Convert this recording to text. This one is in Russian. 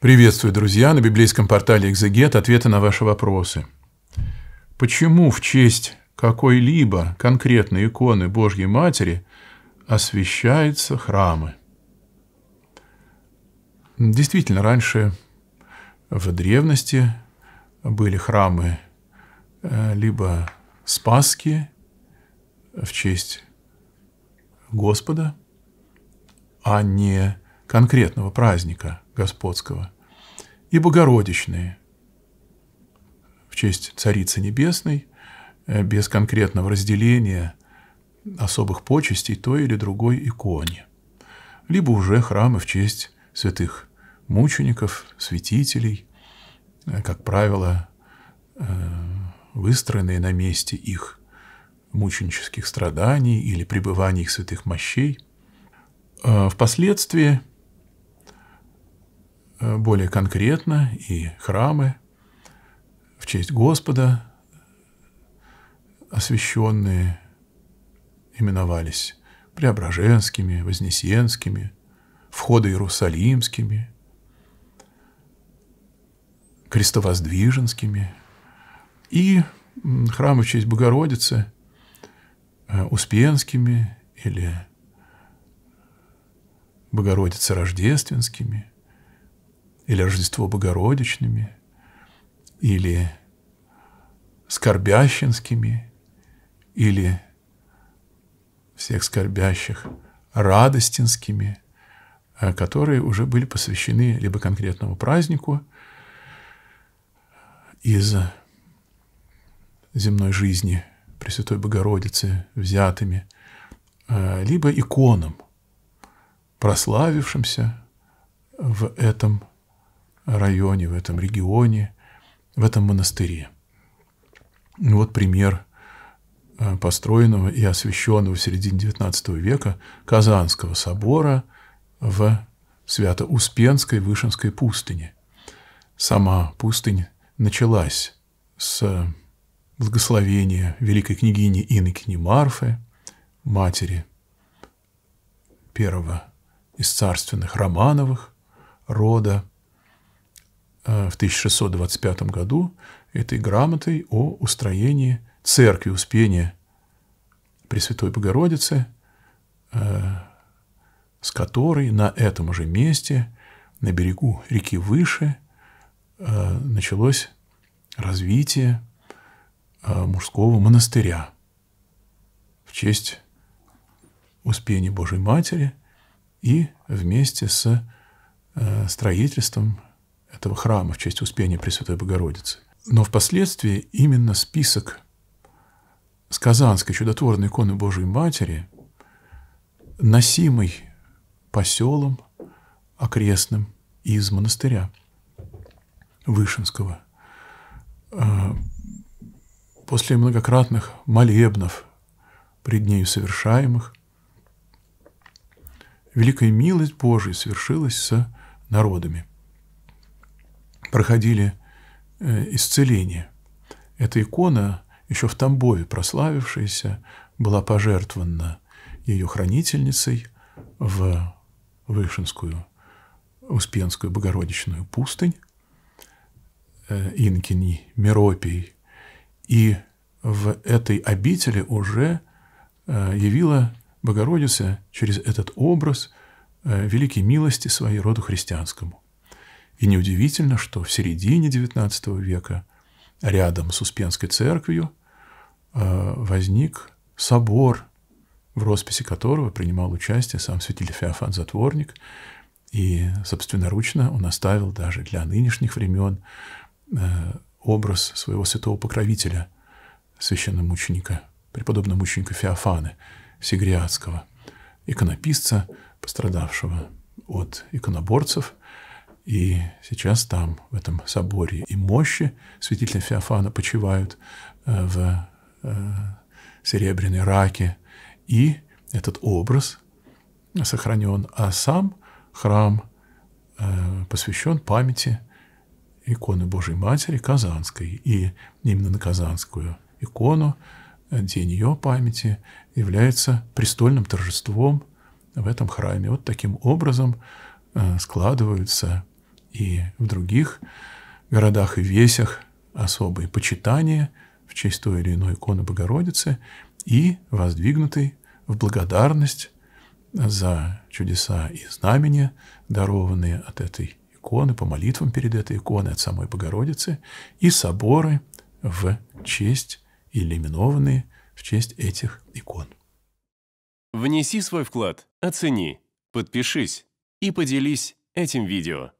Приветствую, друзья, на библейском портале «Экзегет» ответы на ваши вопросы. Почему в честь какой-либо конкретной иконы Божьей Матери освящаются храмы? Действительно, раньше в древности были храмы э, либо спаски в честь Господа, а не конкретного праздника господского, и богородичные в честь Царицы Небесной, э, без конкретного разделения особых почестей той или другой иконе, либо уже храмы в честь святых мучеников, святителей, э, как правило, э, выстроенные на месте их мученических страданий или пребывания их святых мощей. А впоследствии Э, более конкретно и храмы в честь Господа э, освященные именовались Преображенскими, Вознесенскими, входы Иерусалимскими, Крестовоздвиженскими и храмы в честь Богородицы э, Успенскими или Богородицы Рождественскими – или Рождество Богородичными, или скорбящинскими, или всех скорбящих радостинскими, э, которые уже были посвящены либо конкретному празднику из земной жизни Пресвятой Богородицы взятыми, э, либо иконам, прославившимся в этом районе, в этом регионе, в этом монастыре. Ну вот пример э, построенного и освященного в середине XIX века Казанского собора в Свято-Успенской Вышинской пустыне. Сама пустынь началась с благословения великой княгини Иннокене Марфы, матери первого из царственных Романовых рода, Э, в 1625 году этой грамотой о устроении церкви Успения Пресвятой Богородицы, э, с которой на этом же месте, на берегу реки Выше, э, началось развитие мужского монастыря в честь Успения Божьей Матери и вместе с строительством этого храма в честь Успения Пресвятой Богородицы. Но впоследствии именно список с Казанской чудотворной иконы Божией Матери, носимый по селам окрестным из монастыря Вышинского. Э, после многократных молебнов, пред нею совершаемых, великая милость Божия свершилась с народами проходили э, исцеление. Эта икона, еще в Тамбове прославившаяся, была пожертвована ее хранительницей в Вышинскую Успенскую Богородичную пустынь, э, Инкини, Меропий. И в этой обители уже э, явила Богородица через этот образ великие милости своей роду христианскому. И неудивительно, что в середине XIX века рядом с Успенской церковью э, возник собор, в росписи которого принимал участие сам святитель Феофан Затворник, и собственноручно он оставил даже для нынешних времен э, образ своего святого покровителя, священномученика, преподобного мученика Феофана Сигриадского, иконописца, пострадавшего от иконоборцев – и сейчас там, в этом соборе, и мощи святителя Феофана почивают э, в э, серебряной раке. И этот образ сохранен, а сам храм э, посвящен памяти иконы Божьей Матери Казанской. И именно на Казанскую икону день ее памяти является престольным торжеством в этом храме. Вот таким образом складываются и в других городах и весях особое почитание в честь той или иной иконы Богородицы и воздвигнутый в благодарность за чудеса и знамения, дарованные от этой иконы, по молитвам перед этой иконой, от самой Богородицы, и соборы в честь или именованные в честь этих икон. Внеси свой вклад, оцени, подпишись и поделись этим видео.